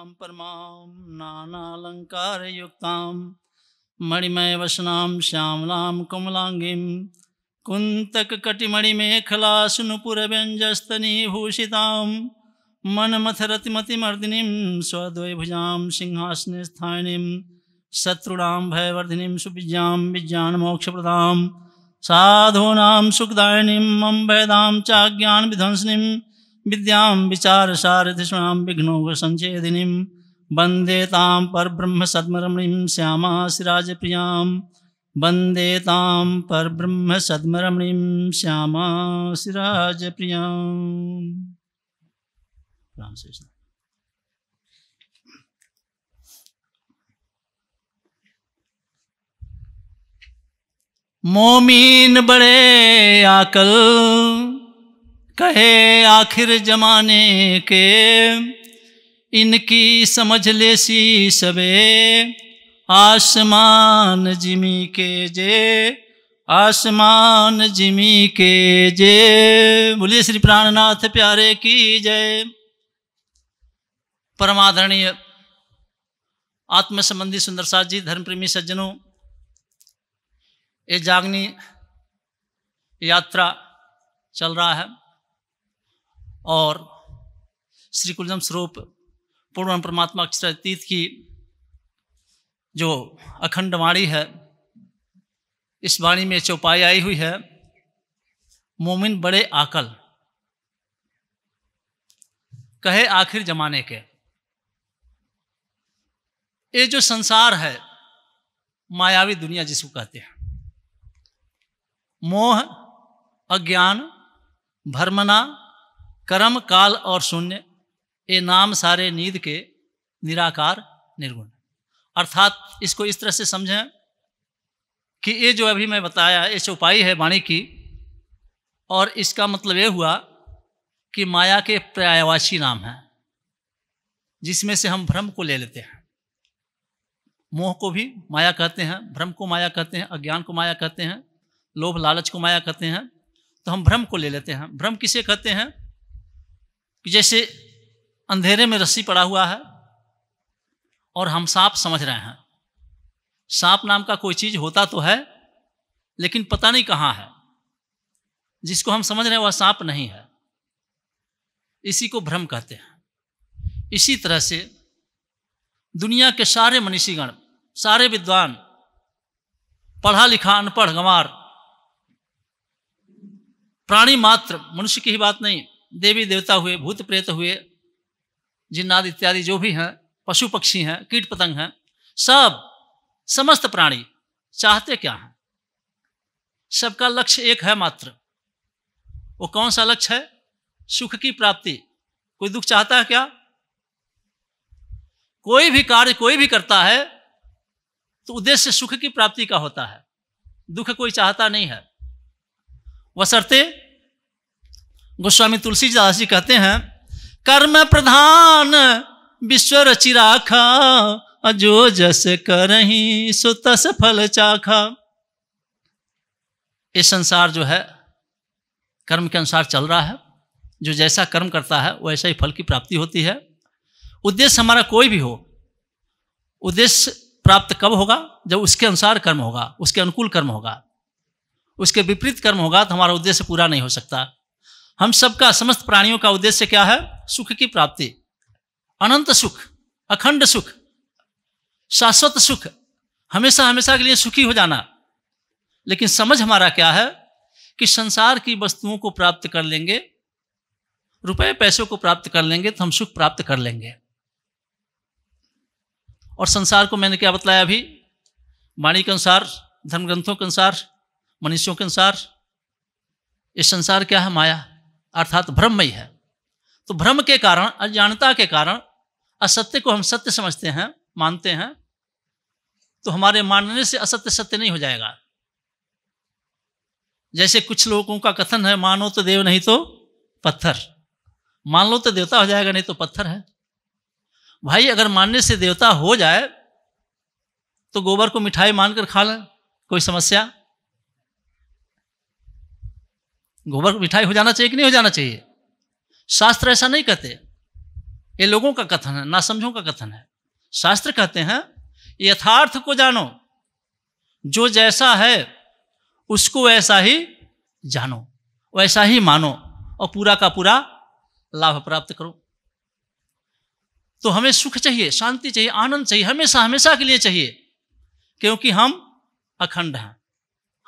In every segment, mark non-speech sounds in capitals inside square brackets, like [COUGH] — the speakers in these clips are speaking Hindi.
परमां परमां नानालङ्कारयुक्तां मणिमयवशनां श्यामलां कमलाङ्गीं कुन्तककटिमणिमेखलासुनुपुरव्यञ्जस्तनीभूषितां मनमथरतिमतिमर्दिनीं स्वद्वैभुजां सिंहासने स्थायिनीं शत्रूणां विज्ञान मोक्ष विज्ञानमोक्षप्रदां साधूना सुखदायिनीं मम ज्ञान चाज्ञानविध्वंसिनीं विद्यां विचारसारथिष्णां विघ्नोघसञ्छेदिनीं वन्दे तां परब्रह्मसद्मरमणिं श्यामासिराजप्रियां वन्दे तां परब्रह्मसद्मरमणिं श्यामासिराजप्रियां मोमीन बड़े आकल कहे आखिर जमाने के इनकी समझ ले सी सबे आसमान जिमी के जे आसमान जिमी के जे बोलिए श्री प्राणनाथ प्यारे की जय परमादरणीय आत्म संबंधी सुंदर साथ जी धर्म प्रेमी सज्जनों ये जागनी यात्रा चल रहा है और श्री कुलजम स्वरूप पूर्ण परमात्मा अक्षरातीत की जो अखंड वाणी है इस वाणी में चौपाई आई हुई है मोमिन बड़े आकल कहे आखिर जमाने के ये जो संसार है मायावी दुनिया जिसको कहते हैं मोह अज्ञान भरमना कर्म काल और शून्य ये नाम सारे नींद के निराकार निर्गुण अर्थात इसको इस तरह से समझें कि ये जो अभी मैं बताया ये चौपाई है वाणी की और इसका मतलब ये हुआ कि माया के पर्यायवाची नाम हैं जिसमें से हम भ्रम को ले लेते हैं मोह को भी माया कहते हैं भ्रम को माया कहते हैं अज्ञान को माया कहते हैं लोभ लालच को माया कहते हैं तो हम भ्रम को ले लेते हैं भ्रम किसे कहते हैं कि जैसे अंधेरे में रस्सी पड़ा हुआ है और हम सांप समझ रहे हैं सांप नाम का कोई चीज़ होता तो है लेकिन पता नहीं कहाँ है जिसको हम समझ रहे हैं वह सांप नहीं है इसी को भ्रम कहते हैं इसी तरह से दुनिया के सारे मनीषीगण सारे विद्वान पढ़ा लिखा अनपढ़ गंवार प्राणी मात्र मनुष्य की ही बात नहीं देवी देवता हुए भूत प्रेत हुए जिन्नाद इत्यादि जो भी हैं पशु पक्षी हैं कीट पतंग हैं सब समस्त प्राणी चाहते क्या हैं सबका लक्ष्य एक है मात्र वो कौन सा लक्ष्य है सुख की प्राप्ति कोई दुख चाहता है क्या कोई भी कार्य कोई भी करता है तो उद्देश्य सुख की प्राप्ति का होता है दुख कोई चाहता नहीं है वसरते गोस्वामी तुलसीदास जी कहते हैं कर्म प्रधान विश्व रचिराखा अजो जस कर ही सुत फल चाखा ये संसार जो है कर्म के अनुसार चल रहा है जो जैसा कर्म करता है वैसा ही फल की प्राप्ति होती है उद्देश्य हमारा कोई भी हो उद्देश्य प्राप्त कब होगा जब उसके अनुसार कर्म होगा उसके अनुकूल कर्म होगा उसके विपरीत कर्म होगा तो हमारा उद्देश्य पूरा नहीं हो सकता हम सबका समस्त प्राणियों का उद्देश्य क्या है सुख की प्राप्ति अनंत सुख अखंड सुख शाश्वत सुख हमेशा हमेशा के लिए सुखी हो जाना लेकिन समझ हमारा क्या है कि संसार की वस्तुओं को प्राप्त कर लेंगे रुपए पैसों को प्राप्त कर लेंगे तो हम सुख प्राप्त कर लेंगे और संसार को मैंने क्या बतलाया अभी वाणी के अनुसार धर्मग्रंथों के अनुसार मनुष्यों के अनुसार ये संसार क्या है माया अर्थात भ्रममय है तो भ्रम के कारण अज्ञानता के कारण असत्य को हम सत्य समझते हैं मानते हैं तो हमारे मानने से असत्य सत्य नहीं हो जाएगा जैसे कुछ लोगों का कथन है मानो तो देव नहीं तो पत्थर मान लो तो देवता हो जाएगा नहीं तो पत्थर है भाई अगर मानने से देवता हो जाए तो गोबर को मिठाई मानकर खा लें कोई समस्या गोबर मिठाई हो जाना चाहिए कि नहीं हो जाना चाहिए शास्त्र ऐसा नहीं कहते ये लोगों का कथन है ना समझों का कथन है शास्त्र कहते हैं यथार्थ को जानो जो जैसा है उसको वैसा ही जानो वैसा ही मानो और पूरा का पूरा लाभ प्राप्त करो तो हमें सुख चाहिए शांति चाहिए आनंद चाहिए हमेशा हमेशा के लिए चाहिए क्योंकि हम अखंड हैं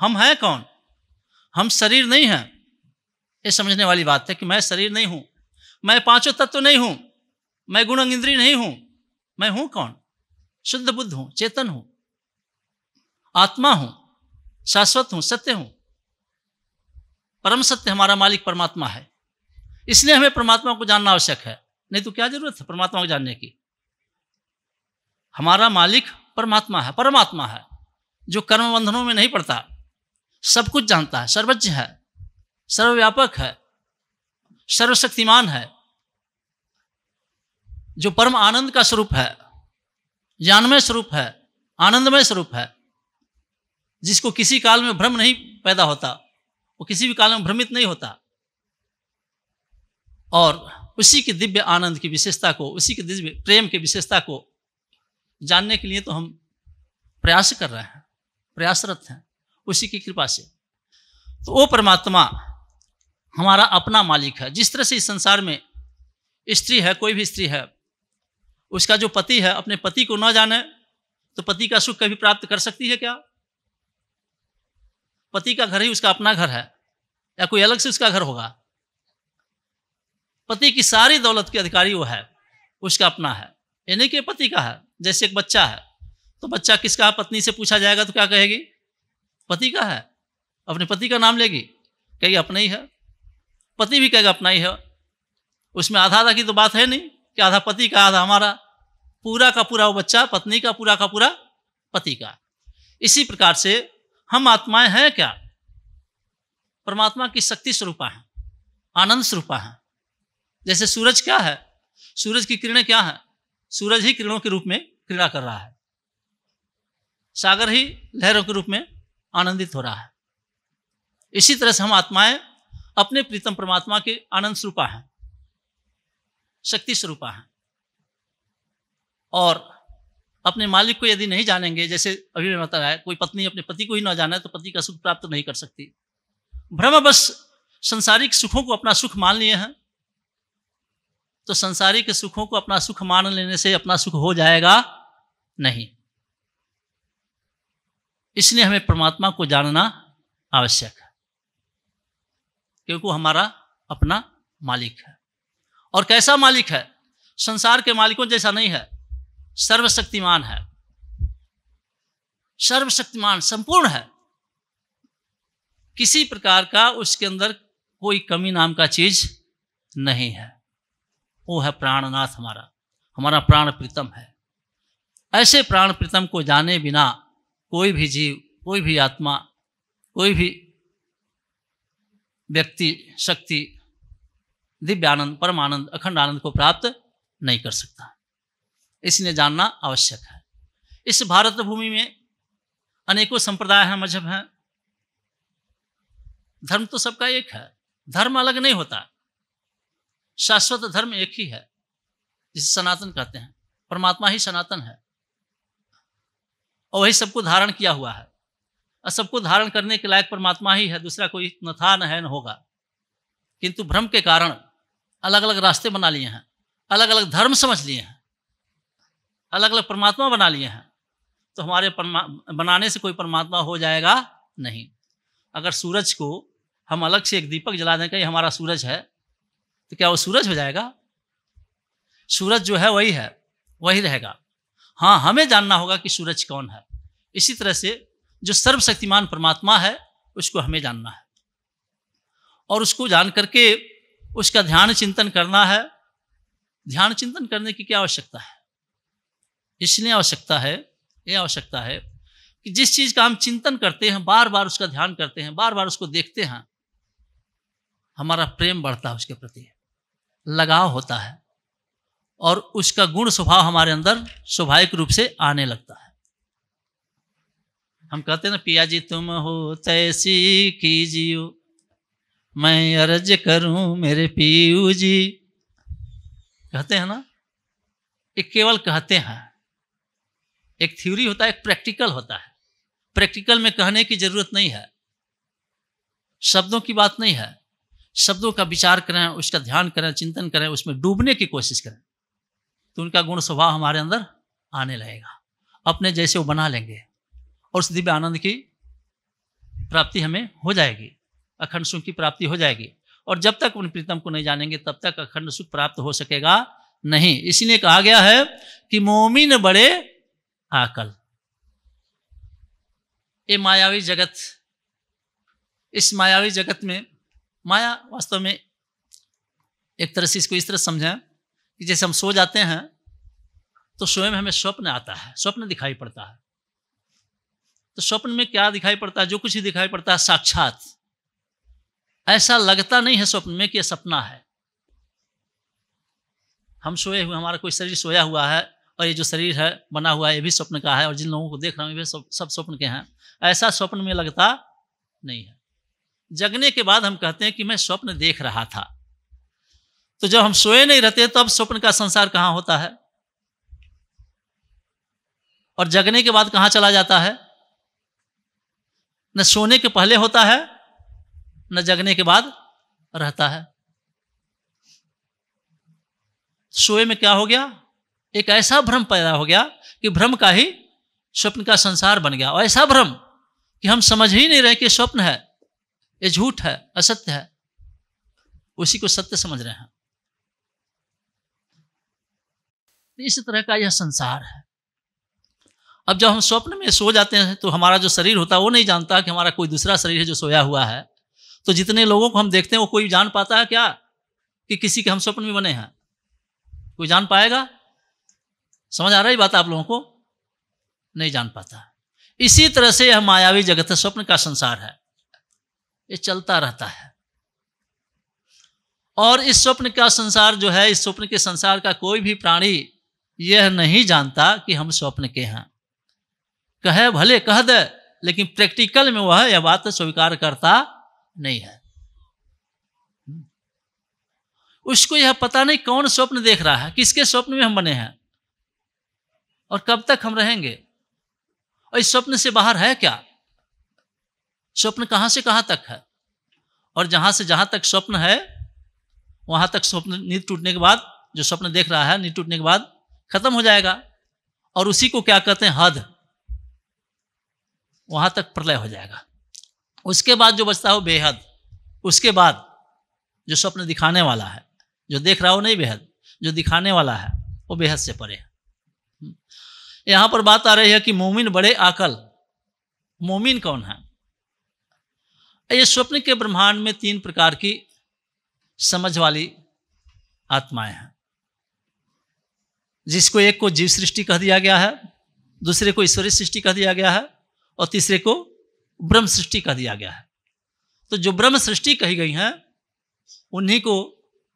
हम हैं कौन हम शरीर नहीं हैं ये समझने वाली बात है कि मैं शरीर नहीं हूँ मैं पांचों तत्व नहीं हूँ मैं गुण इंद्री नहीं हूँ मैं हूँ कौन शुद्ध बुद्ध हूँ चेतन हूँ आत्मा हूँ शाश्वत हूँ सत्य हूँ परम सत्य हमारा मालिक परमात्मा है इसलिए हमें परमात्मा को जानना आवश्यक है नहीं तो क्या जरूरत है परमात्मा को जानने की हमारा मालिक परमात्मा है परमात्मा है जो कर्म बंधनों में नहीं पड़ता सब कुछ जानता है सर्वज्ञ है सर्वव्यापक है सर्वशक्तिमान है जो परम आनंद का स्वरूप है ज्ञानमय स्वरूप है आनंदमय स्वरूप है जिसको किसी काल में भ्रम नहीं पैदा होता वो किसी भी काल में भ्रमित नहीं होता और उसी के दिव्य आनंद की विशेषता को उसी के दिव्य प्रेम की विशेषता को जानने के लिए तो हम प्रयास कर रहे हैं प्रयासरत हैं उसी की कृपा से तो वो परमात्मा हमारा अपना मालिक है जिस तरह से इस संसार में स्त्री है कोई भी स्त्री है उसका जो पति है अपने पति को ना जाने तो पति का सुख कभी प्राप्त कर सकती है क्या पति का घर ही उसका अपना घर है या कोई अलग से उसका घर होगा पति की सारी दौलत के अधिकारी वो है उसका अपना है यानी कि पति का है जैसे एक बच्चा है तो बच्चा किसका पत्नी से पूछा जाएगा तो क्या कहेगी पति का है अपने पति का नाम लेगी कहेगी अपना ही है पति भी कहेगा अपना ही है उसमें आधा आधा की तो बात है नहीं कि आधा पति का आधा हमारा पूरा का पूरा वो बच्चा पत्नी का पूरा का पूरा पति का इसी प्रकार से हम आत्माएं हैं क्या परमात्मा की शक्ति स्वरूपा है आनंद स्वरूपा है जैसे सूरज क्या है सूरज की किरणें क्या है सूरज ही किरणों के रूप में क्रीड़ा कर रहा है सागर ही लहरों के रूप में आनंदित हो रहा है इसी तरह से हम आत्माएं अपने प्रीतम परमात्मा के आनंद स्वरूपा हैं शक्ति स्वरूपा हैं और अपने मालिक को यदि नहीं जानेंगे जैसे अभी मैंने बताया कोई पत्नी अपने पति को ही ना जाना है तो पति का सुख प्राप्त नहीं कर सकती भ्रम बस संसारिक सुखों को अपना सुख मान लिए हैं तो संसारिक सुखों को अपना सुख मान लेने से अपना सुख हो जाएगा नहीं इसलिए हमें परमात्मा को जानना आवश्यक है क्योंकि वो हमारा अपना मालिक है और कैसा मालिक है संसार के मालिकों जैसा नहीं है सर्वशक्तिमान है सर्वशक्तिमान संपूर्ण है किसी प्रकार का उसके अंदर कोई कमी नाम का चीज नहीं है वो है प्राणनाथ हमारा हमारा प्राण प्रीतम है ऐसे प्राण प्रीतम को जाने बिना कोई भी जीव कोई भी आत्मा कोई भी व्यक्ति शक्ति दिव्यानंद आनंद परमानंद अखंड आनंद को प्राप्त नहीं कर सकता इसलिए जानना आवश्यक है इस भारत भूमि में अनेकों संप्रदाय हैं मजहब हैं धर्म तो सबका एक है धर्म अलग नहीं होता शाश्वत धर्म एक ही है जिसे सनातन कहते हैं परमात्मा ही सनातन है और वही सबको धारण किया हुआ है और सबको धारण करने के लायक परमात्मा ही है दूसरा कोई न था न है न होगा किंतु भ्रम के कारण अलग अलग रास्ते बना लिए हैं अलग अलग धर्म समझ लिए हैं अलग अलग परमात्मा बना लिए हैं तो हमारे बनाने से कोई परमात्मा हो जाएगा नहीं अगर सूरज को हम अलग से एक दीपक जला दें कहीं हमारा सूरज है तो क्या वो सूरज हो जाएगा सूरज जो है वही है वही रहेगा हाँ हमें जानना होगा कि सूरज कौन है इसी तरह से जो सर्वशक्तिमान परमात्मा है उसको हमें जानना है और उसको जान करके उसका ध्यान चिंतन करना है ध्यान चिंतन करने की क्या आवश्यकता है इसलिए आवश्यकता है यह आवश्यकता है कि जिस चीज़ का हम चिंतन करते हैं बार बार उसका ध्यान करते हैं बार बार उसको देखते हैं हमारा प्रेम बढ़ता है उसके प्रति लगाव होता है और उसका गुण स्वभाव हमारे अंदर स्वाभाविक रूप से आने लगता है हम कहते ना पिया जी तुम हो तैसी कीजियो मैं अर्ज करूं मेरे पीयू जी कहते हैं ना ये केवल कहते हैं एक थ्योरी होता है एक प्रैक्टिकल होता है प्रैक्टिकल में कहने की जरूरत नहीं है शब्दों की बात नहीं है शब्दों का विचार करें उसका ध्यान करें चिंतन करें उसमें डूबने की कोशिश करें तो उनका गुण स्वभाव हमारे अंदर आने लगेगा अपने जैसे वो बना लेंगे और उस दिव्य आनंद की प्राप्ति हमें हो जाएगी अखंड सुख की प्राप्ति हो जाएगी और जब तक उन प्रीतम को नहीं जानेंगे तब तक अखंड सुख प्राप्त हो सकेगा नहीं इसलिए कहा गया है कि मोमिन बड़े आकल ये मायावी जगत इस मायावी जगत में माया वास्तव में एक तरह से इसको इस तरह समझें कि जैसे हम सो जाते हैं तो स्वयं हमें स्वप्न आता है स्वप्न दिखाई पड़ता है तो स्वप्न में क्या दिखाई पड़ता है जो कुछ ही दिखाई पड़ता है साक्षात ऐसा लगता नहीं है स्वप्न में कि यह सपना है हम सोए हुए हमारा कोई शरीर सोया हुआ है और ये जो शरीर है बना हुआ है ये भी स्वप्न का है और जिन लोगों को देख रहा हूँ ये सब स्वप्न के हैं ऐसा स्वप्न में लगता नहीं है जगने के बाद हम कहते हैं कि मैं स्वप्न देख रहा था तो जब हम सोए नहीं रहते तब तो स्वप्न का संसार कहाँ होता है और जगने के बाद कहाँ चला जाता है न सोने के पहले होता है न जगने के बाद रहता है सोए में क्या हो गया एक ऐसा भ्रम पैदा हो गया कि भ्रम का ही स्वप्न का संसार बन गया और ऐसा भ्रम कि हम समझ ही नहीं रहे कि स्वप्न है ये झूठ है असत्य है उसी को सत्य समझ रहे हैं इस तरह का यह संसार है अब जब हम स्वप्न में सो जाते हैं तो हमारा जो शरीर होता है वो नहीं जानता कि हमारा कोई दूसरा शरीर है जो सोया हुआ है तो जितने लोगों को हम देखते हैं वो कोई जान पाता है क्या कि किसी के हम स्वप्न में बने हैं कोई जान पाएगा समझ आ रही बात आप लोगों को नहीं जान पाता इसी तरह से यह मायावी जगत है स्वप्न का संसार है ये चलता रहता है और इस स्वप्न का संसार जो है इस स्वप्न के संसार का कोई भी प्राणी यह नहीं जानता कि हम स्वप्न के हैं कहे भले कह दे लेकिन प्रैक्टिकल में वह यह बात स्वीकार करता नहीं है उसको यह पता नहीं कौन स्वप्न देख रहा है किसके स्वप्न में हम बने हैं और कब तक हम रहेंगे और इस स्वप्न से बाहर है क्या स्वप्न कहां से कहां तक है और जहां से जहां तक स्वप्न है वहां तक स्वप्न नींद टूटने के बाद जो स्वप्न देख रहा है नींद टूटने के बाद खत्म हो जाएगा और उसी को क्या कहते हैं हद वहाँ तक प्रलय हो जाएगा उसके बाद जो बचता हो बेहद उसके बाद जो स्वप्न दिखाने वाला है जो देख रहा हो नहीं बेहद जो दिखाने वाला है वो बेहद से परे है यहाँ पर बात आ रही है कि मोमिन बड़े आकल मोमिन कौन है ये स्वप्न के ब्रह्मांड में तीन प्रकार की समझ वाली आत्माएं हैं जिसको एक को जीव सृष्टि कह दिया गया है दूसरे को ईश्वरीय सृष्टि कह दिया गया है और तीसरे को ब्रह्म सृष्टि कह दिया गया है तो जो ब्रह्म सृष्टि कही गई हैं उन्हीं को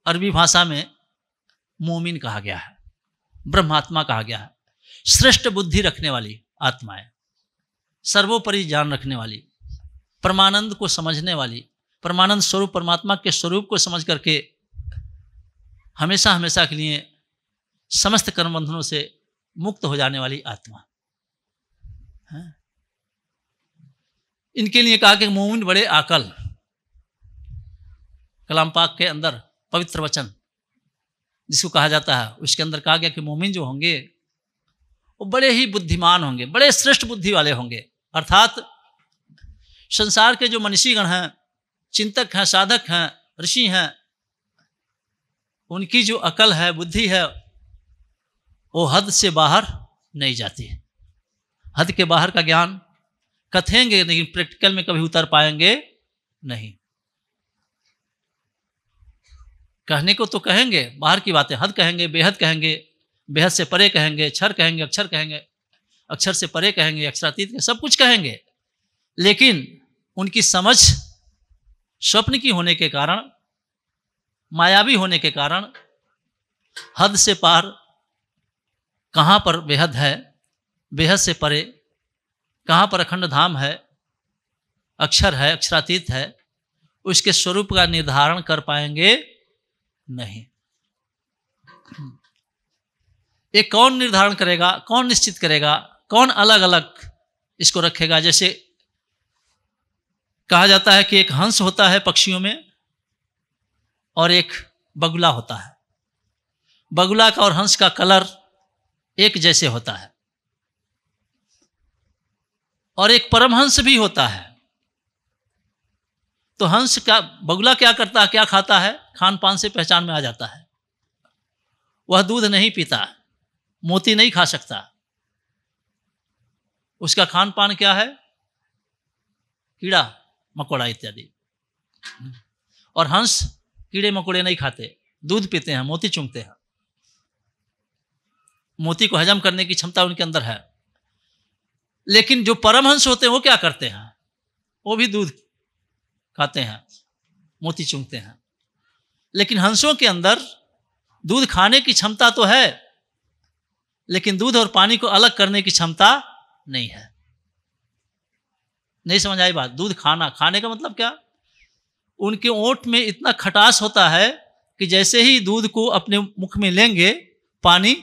अरबी भाषा में मोमिन कहा गया है ब्रह्मात्मा कहा गया है श्रेष्ठ बुद्धि रखने वाली आत्माएं सर्वोपरि ज्ञान रखने वाली परमानंद को समझने वाली परमानंद स्वरूप परमात्मा के स्वरूप को समझ करके हमेशा हमेशा के लिए समस्त कर्मबंधनों से मुक्त हो जाने वाली आत्मा है हाँ। इनके लिए कहा कि मोमिन बड़े आकल कलाम पाक के अंदर पवित्र वचन जिसको कहा जाता है उसके अंदर कहा गया कि मोमिन जो होंगे वो बड़े ही बुद्धिमान होंगे बड़े श्रेष्ठ बुद्धि वाले होंगे अर्थात संसार के जो मनीषीगण हैं चिंतक हैं साधक हैं ऋषि हैं उनकी जो अकल है बुद्धि है वो हद से बाहर नहीं जाती है हद के बाहर का ज्ञान कथेंगे लेकिन प्रैक्टिकल में कभी उतर पाएंगे नहीं कहने को तो कहेंगे बाहर की बातें हद कहेंगे बेहद कहेंगे बेहद से परे कहेंगे अक्षर कहेंगे अक्षर कहेंगे अक्षर से परे कहेंगे अक्षरातीत के सब कुछ कहेंगे लेकिन उनकी समझ स्वप्न की होने के कारण मायावी होने के कारण हद से पार कहाँ पर बेहद है बेहद से परे कहाँ पर अखंड धाम है अक्षर है अक्षरातीत है उसके स्वरूप का निर्धारण कर पाएंगे नहीं ये कौन निर्धारण करेगा कौन निश्चित करेगा कौन अलग अलग इसको रखेगा जैसे कहा जाता है कि एक हंस होता है पक्षियों में और एक बगुला होता है बगुला का और हंस का कलर एक जैसे होता है और एक परमहंस भी होता है तो हंस क्या बगुला क्या करता है क्या खाता है खान पान से पहचान में आ जाता है वह दूध नहीं पीता मोती नहीं खा सकता उसका खान पान क्या है कीड़ा मकोड़ा इत्यादि और हंस कीड़े मकोड़े नहीं खाते दूध पीते हैं मोती चूंगते हैं मोती को हजम करने की क्षमता उनके अंदर है लेकिन जो परमहंस होते हैं वो क्या करते हैं वो भी दूध खाते हैं मोती चूंगते हैं लेकिन हंसों के अंदर दूध खाने की क्षमता तो है लेकिन दूध और पानी को अलग करने की क्षमता नहीं है नहीं समझ आई बात दूध खाना खाने का मतलब क्या उनके ओट में इतना खटास होता है कि जैसे ही दूध को अपने मुख में लेंगे पानी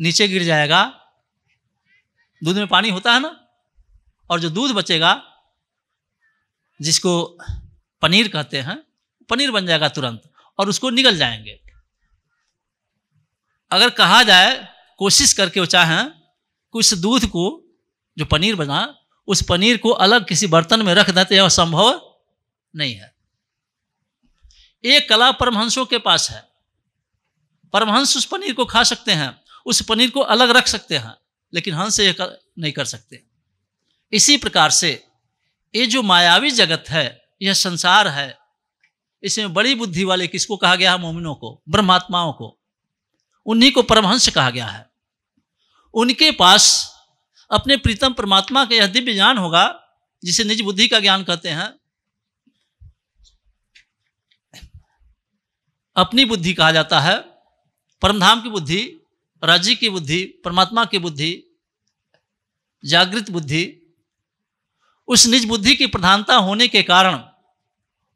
नीचे गिर जाएगा दूध में पानी होता है ना और जो दूध बचेगा जिसको पनीर कहते हैं पनीर बन जाएगा तुरंत और उसको निगल जाएंगे अगर कहा जाए कोशिश करके वो चाहें कि उस दूध को जो पनीर बना उस पनीर को अलग किसी बर्तन में रख देते हैं संभव नहीं है एक कला परमहंसों के पास है परमहंस उस पनीर को खा सकते हैं उस पनीर को अलग रख सकते हैं लेकिन हंस यह कर, नहीं कर सकते इसी प्रकार से ये जो मायावी जगत है यह संसार है इसमें बड़ी बुद्धि वाले किसको कहा गया है मोमिनों को ब्रह्मात्माओं को उन्हीं को परमहंस कहा गया है उनके पास अपने प्रीतम परमात्मा का यह दिव्य ज्ञान होगा जिसे निज बुद्धि का ज्ञान कहते हैं अपनी बुद्धि कहा जाता है परमधाम की बुद्धि राज्य की बुद्धि परमात्मा की बुद्धि जागृत बुद्धि उस निज बुद्धि की प्रधानता होने के कारण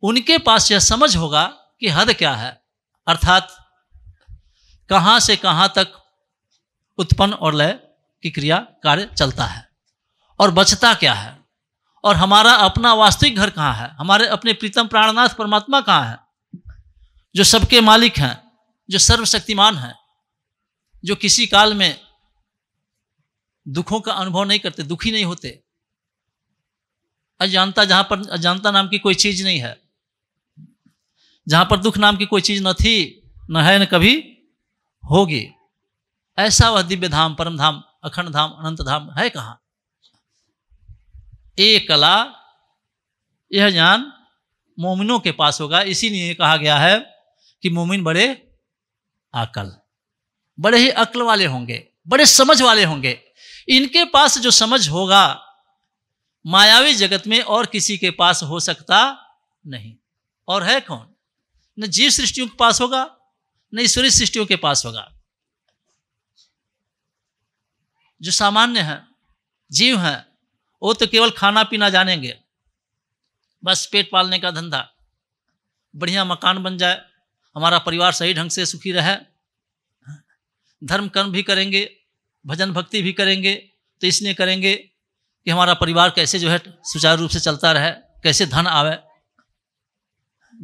उनके पास यह समझ होगा कि हद क्या है अर्थात कहाँ से कहाँ तक उत्पन्न और लय की क्रिया कार्य चलता है और बचता क्या है और हमारा अपना वास्तविक घर कहाँ है हमारे अपने प्रीतम प्राणनाथ परमात्मा कहाँ है जो सबके मालिक हैं जो सर्वशक्तिमान हैं जो किसी काल में दुखों का अनुभव नहीं करते दुखी नहीं होते अजानता जहां पर अजानता नाम की कोई चीज नहीं है जहां पर दुख नाम की कोई चीज न थी न है न कभी होगी ऐसा वह दिव्य धाम परम धाम अखंड धाम अनंत धाम है कहाँ एक कला यह ज्ञान मोमिनों के पास होगा इसीलिए कहा गया है कि मोमिन बड़े आकल बड़े ही अक्ल वाले होंगे बड़े समझ वाले होंगे इनके पास जो समझ होगा मायावी जगत में और किसी के पास हो सकता नहीं और है कौन न जीव सृष्टियों के पास होगा न ईश्वरीय सृष्टियों के पास होगा जो सामान्य है जीव है वो तो केवल खाना पीना जानेंगे बस पेट पालने का धंधा बढ़िया मकान बन जाए हमारा परिवार सही ढंग से सुखी रहे धर्म कर्म भी करेंगे भजन भक्ति भी करेंगे तो इसलिए करेंगे कि हमारा परिवार कैसे जो है सुचारू रूप से चलता रहे कैसे धन आवे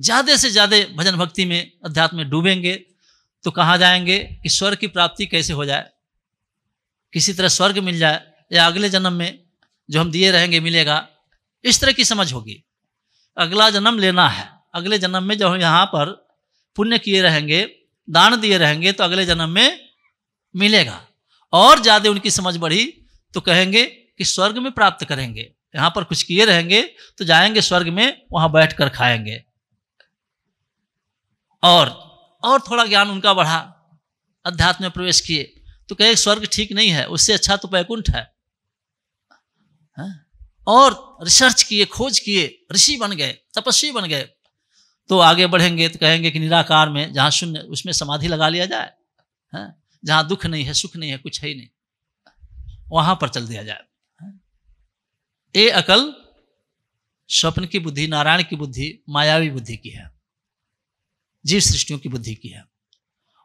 ज़्यादा से ज़्यादा भजन भक्ति में अध्यात्म में डूबेंगे तो कहाँ जाएंगे कि स्वर्ग की प्राप्ति कैसे हो जाए किसी तरह स्वर्ग मिल जाए या अगले जन्म में जो हम दिए रहेंगे मिलेगा इस तरह की समझ होगी अगला जन्म लेना है अगले जन्म में जब हम यहाँ पर पुण्य किए रहेंगे दान दिए रहेंगे तो अगले जन्म में मिलेगा और ज्यादा उनकी समझ बढ़ी तो कहेंगे कि स्वर्ग में प्राप्त करेंगे यहां पर कुछ किए रहेंगे तो जाएंगे स्वर्ग में वहां बैठ कर खाएंगे और और थोड़ा ज्ञान उनका बढ़ा अध्यात्म में प्रवेश किए तो कहे स्वर्ग ठीक नहीं है उससे अच्छा तो पैकुंठ है हाँ? और रिसर्च किए खोज किए ऋषि बन गए तपस्वी बन गए तो आगे बढ़ेंगे तो कहेंगे कि निराकार में जहां शून्य उसमें समाधि लगा लिया जाए है हाँ? जहाँ दुख नहीं है सुख नहीं है कुछ है ही नहीं वहां पर चल दिया जाए ये अकल स्वप्न की बुद्धि नारायण की बुद्धि मायावी बुद्धि की है जीव सृष्टियों की बुद्धि की है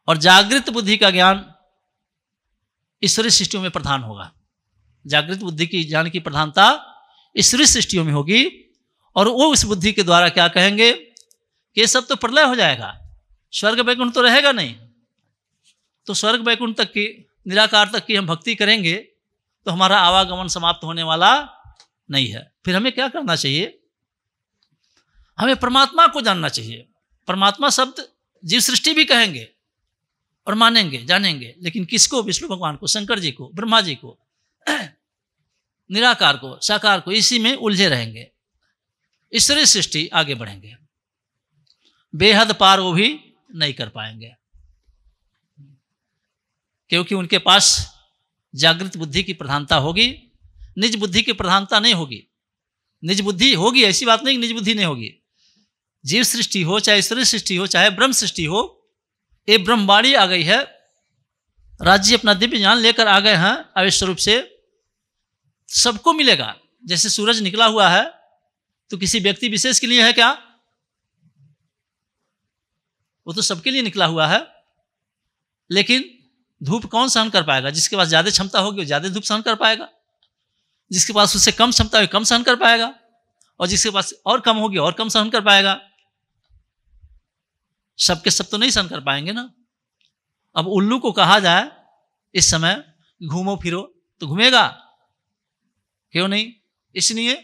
और जागृत बुद्धि का ज्ञान ईश्वरी सृष्टियों में प्रधान होगा जागृत बुद्धि की ज्ञान की प्रधानता ईश्वरी सृष्टियों में होगी और वो उस बुद्धि के द्वारा क्या कहेंगे कि सब तो प्रलय हो जाएगा स्वर्ग वैकुंठ तो रहेगा नहीं तो स्वर्ग वैकुंठ तक की निराकार तक की हम भक्ति करेंगे तो हमारा आवागमन समाप्त होने वाला नहीं है फिर हमें क्या करना चाहिए हमें परमात्मा को जानना चाहिए परमात्मा शब्द जीव सृष्टि भी कहेंगे और मानेंगे जानेंगे लेकिन किसको विष्णु भगवान को शंकर जी को ब्रह्मा जी को [CLEARS THROAT] निराकार को साकार को इसी में उलझे रहेंगे ईश्वरीय सृष्टि आगे बढ़ेंगे बेहद पार वो भी नहीं कर पाएंगे क्योंकि उनके पास जागृत बुद्धि की प्रधानता होगी निज बुद्धि की प्रधानता नहीं होगी निज बुद्धि होगी ऐसी बात नहीं कि निज बुद्धि नहीं होगी जीव सृष्टि हो चाहे सूर्य सृष्टि हो चाहे ब्रह्म सृष्टि हो ये ब्रह्मवाणी आ गई है राज्य अपना दिव्य ज्ञान लेकर आ गए हैं अवश्य रूप से सबको मिलेगा जैसे सूरज निकला हुआ है तो किसी व्यक्ति विशेष के लिए है क्या वो तो सबके लिए निकला हुआ है लेकिन धूप कौन सहन कर पाएगा जिसके पास ज़्यादा क्षमता होगी वो ज़्यादा धूप सहन कर पाएगा जिसके पास उससे कम क्षमता होगी कम सहन कर पाएगा और जिसके पास और कम होगी और कम सहन कर पाएगा सबके सब तो नहीं सहन कर पाएंगे ना अब उल्लू को कहा जाए इस समय घूमो फिरो तो घूमेगा क्यों नहीं इसलिए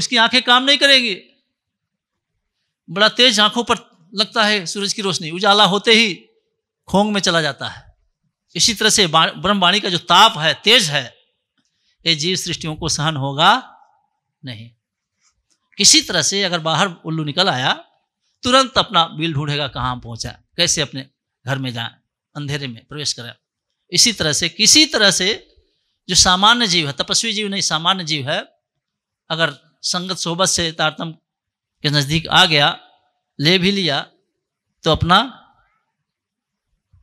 उसकी आंखें काम नहीं करेगी बड़ा तेज आंखों पर लगता है सूरज की रोशनी उजाला होते ही खोंग में चला जाता है इसी तरह से ब्रह्मवाणी का जो ताप है तेज है ये जीव सृष्टियों को सहन होगा नहीं किसी तरह से अगर बाहर उल्लू निकल आया तुरंत अपना बिल ढूंढेगा कहाँ पहुंचा कैसे अपने घर में जाए अंधेरे में प्रवेश करें इसी तरह से किसी तरह से जो सामान्य जीव है तपस्वी जीव नहीं सामान्य जीव है अगर संगत सोबत से तारतम के नज़दीक आ गया ले भी लिया तो अपना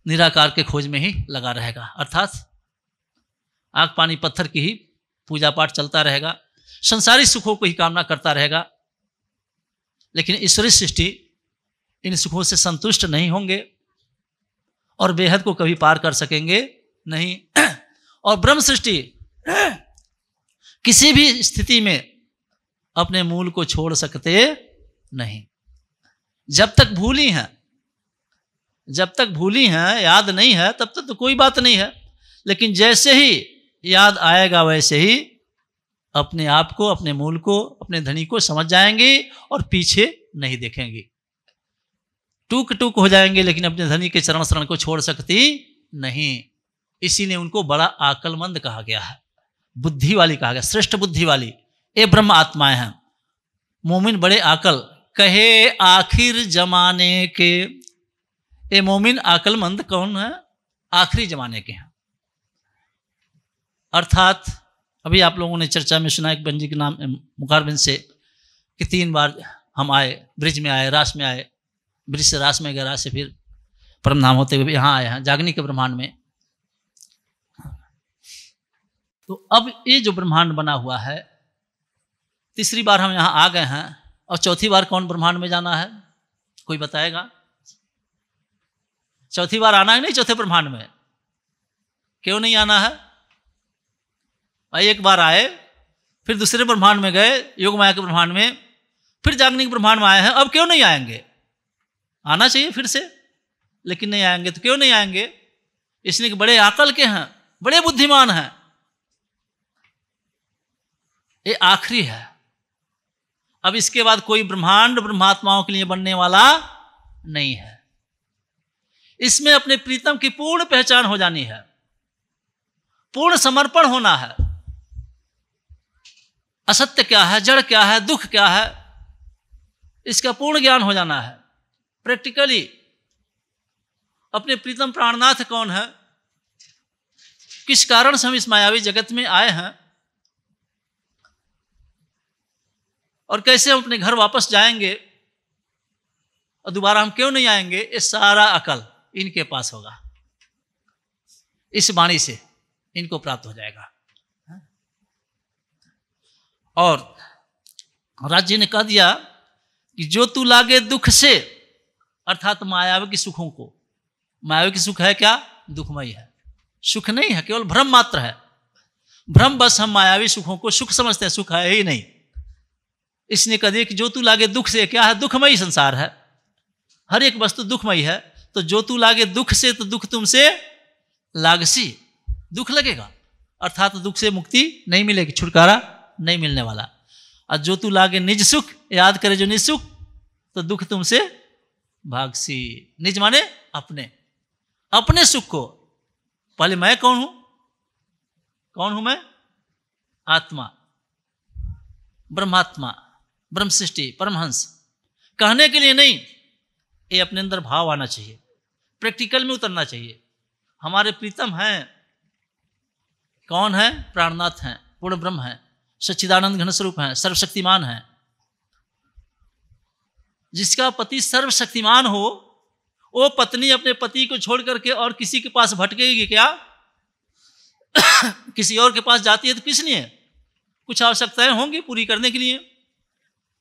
निराकार के खोज में ही लगा रहेगा अर्थात आग पानी पत्थर की ही पूजा पाठ चलता रहेगा संसारी सुखों को ही कामना करता रहेगा लेकिन ईश्वरीय सृष्टि इन सुखों से संतुष्ट नहीं होंगे और बेहद को कभी पार कर सकेंगे नहीं और ब्रह्म सृष्टि किसी भी स्थिति में अपने मूल को छोड़ सकते नहीं जब तक भूली है हैं जब तक भूली हैं याद नहीं है तब तक तो कोई बात नहीं है लेकिन जैसे ही याद आएगा वैसे ही अपने आप को अपने मूल को अपने धनी को समझ जाएंगे और पीछे नहीं देखेंगे टूक टूक हो जाएंगे लेकिन अपने धनी के चरण शरण को छोड़ सकती नहीं इसीलिए उनको बड़ा आकलमंद कहा गया है बुद्धि वाली कहा गया श्रेष्ठ बुद्धि वाली ये ब्रह्म आत्माएं हैं मोमिन बड़े आकल कहे आखिर जमाने के ये मोमिन अकलमंद कौन है आखिरी जमाने के हैं अर्थात अभी आप लोगों ने चर्चा में सुना एक बंजी के नाम मुकारबन से कि तीन बार हम आए ब्रिज में आए रास में आए ब्रिज से रास में गए रास से फिर परम धाम होते हुए यहाँ आए हैं जागनी के ब्रह्मांड में तो अब ये जो ब्रह्मांड बना हुआ है तीसरी बार हम यहाँ आ गए हैं और चौथी बार कौन ब्रह्मांड में जाना है कोई बताएगा चौथी बार आना है नहीं चौथे ब्रह्मांड में क्यों नहीं आना है भाई एक बार आए फिर दूसरे ब्रह्मांड में गए योग माया के ब्रह्मांड में फिर जागनिक ब्रह्मांड में आए हैं अब क्यों नहीं आएंगे आना चाहिए फिर से लेकिन नहीं आएंगे तो क्यों नहीं आएंगे इसलिए बड़े आकल के हैं बड़े बुद्धिमान हैं ये आखिरी है अब इसके बाद कोई ब्रह्मांड ब्रह्मात्माओं के लिए बनने वाला नहीं है इसमें अपने प्रीतम की पूर्ण पहचान हो जानी है पूर्ण समर्पण होना है असत्य क्या है जड़ क्या है दुख क्या है इसका पूर्ण ज्ञान हो जाना है प्रैक्टिकली अपने प्रीतम प्राणनाथ कौन है किस कारण से हम इस मायावी जगत में आए हैं और कैसे हम अपने घर वापस जाएंगे और दोबारा हम क्यों नहीं आएंगे ये सारा अकल इनके पास होगा इस वाणी से इनको प्राप्त हो जाएगा और राज्य ने कह दिया कि जो तू लागे दुख से अर्थात मायावी के सुखों को मायावी के सुख है क्या दुखमय है सुख नहीं है केवल भ्रम मात्र है भ्रम बस हम मायावी सुखों को सुख समझते हैं सुख है ही नहीं इसने कह दिया कि जो तू लागे दुख से क्या है दुखमयी संसार है हर एक वस्तु दुखमयी है तो जो तू लागे दुख से तो दुख तुमसे लागसी दुख लगेगा अर्थात तो दुख से मुक्ति नहीं मिलेगी छुटकारा नहीं मिलने वाला और जो तू लागे निज सुख याद करे जो निज सुख तो दुख तुमसे भागसी निज माने अपने अपने सुख को पहले मैं कौन हूं कौन हूं मैं आत्मा ब्रह्मात्मा ब्रह्म सृष्टि परमहंस कहने के लिए नहीं ये अपने अंदर भाव आना चाहिए प्रैक्टिकल में उतरना चाहिए हमारे प्रीतम हैं कौन है प्राणनाथ हैं पूर्ण ब्रह्म हैं सच्चिदानंद घनस्वरूप हैं सर्वशक्तिमान हैं जिसका पति सर्वशक्तिमान हो वो पत्नी अपने पति को छोड़ करके और किसी के पास भटकेगी क्या [COUGHS] किसी और के पास जाती है तो किस लिए कुछ आवश्यकताएं होंगी पूरी करने के लिए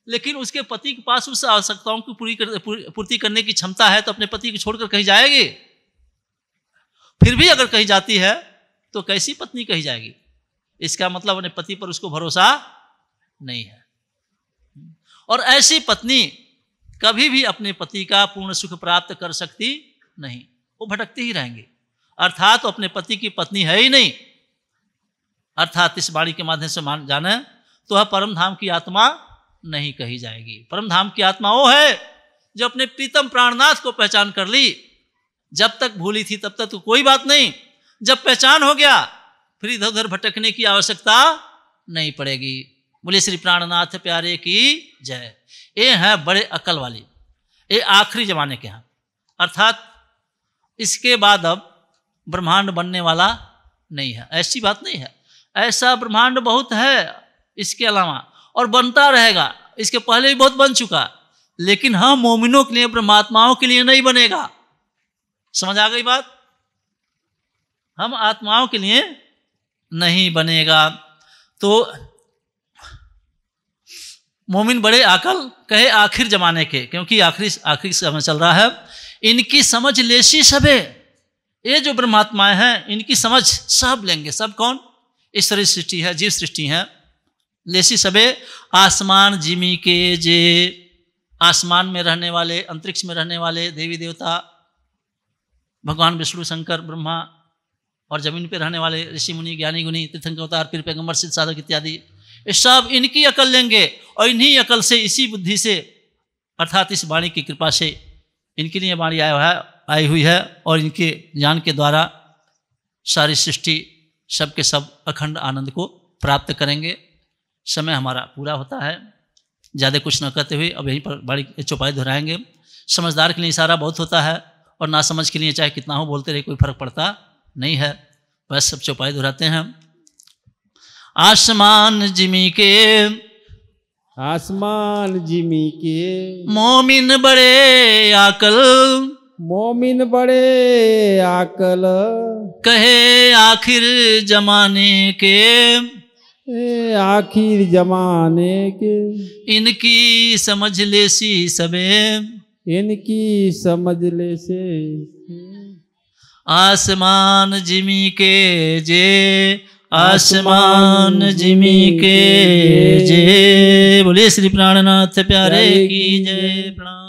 लेकिन उसके पति के पास उस आवश्यकताओं की पूरी कर, पूर्ति करने की क्षमता है तो अपने पति को छोड़कर कहीं जाएगी फिर भी अगर कहीं जाती है तो कैसी पत्नी कही जाएगी इसका मतलब अपने पति पर उसको भरोसा नहीं है और ऐसी पत्नी कभी भी अपने पति का पूर्ण सुख प्राप्त कर सकती नहीं वो भटकते ही रहेंगे अर्थात तो अपने पति की पत्नी है ही नहीं अर्थात इस बाणी के माध्यम से मान जाने तो वह परम धाम की आत्मा नहीं कही जाएगी परम धाम की आत्मा वो है जो अपने प्रीतम प्राणनाथ को पहचान कर ली जब तक भूली थी तब तक तो कोई बात नहीं जब पहचान हो गया फिर इधर उधर भटकने की आवश्यकता नहीं पड़ेगी बोले श्री प्राणनाथ प्यारे की जय ये हैं बड़े अकल वाले ये आखिरी जमाने के हैं अर्थात इसके बाद अब ब्रह्मांड बनने वाला नहीं है ऐसी बात नहीं है ऐसा ब्रह्मांड बहुत है इसके अलावा और बनता रहेगा इसके पहले भी बहुत बन चुका लेकिन हम हाँ, मोमिनों के लिए परमात्माओं के लिए नहीं बनेगा समझ आ गई बात हम आत्माओं के लिए नहीं बनेगा तो मोमिन बड़े आकल कहे आखिर जमाने के क्योंकि आखिरी आखिरी समय चल रहा है इनकी समझ लेसी सबे ये जो परमात्माएं हैं इनकी समझ सब लेंगे सब कौन ईश्वरी सृष्टि है जीव सृष्टि है लेसी सबे आसमान जिमी के जे आसमान में रहने वाले अंतरिक्ष में रहने वाले देवी देवता भगवान विष्णु शंकर ब्रह्मा और जमीन पर रहने वाले ऋषि मुनि ज्ञानी गुनी तीर्थंकर अवतार फिर पैगम्बर सिद्ध साधक इत्यादि ये सब इनकी अकल लेंगे और इन्हीं अकल से इसी बुद्धि से अर्थात इस वाणी की कृपा से इनके लिए वाणी आया है आई हुई है और इनके ज्ञान के द्वारा सारी सृष्टि सबके सब अखंड आनंद को प्राप्त करेंगे समय हमारा पूरा होता है ज़्यादा कुछ न कहते हुए अब यहीं पर बड़ी चौपाई दोहराएंगे समझदार के लिए इशारा बहुत होता है और ना समझ के लिए चाहे कितना हो बोलते रहे कोई फर्क पड़ता नहीं है बस सब चौपाई दोहराते हैं आसमान जिमी के आसमान जिमी के मोमिन बड़े आकल मोमिन बड़े आकल कहे आखिर जमाने के ए आखिर जमाने के इनकी समझ ले सी सबे इनकी समझ ले से आसमान जिमी के जे आसमान जिमी के जे बोले श्री प्राणनाथ प्यारे की जय प्राण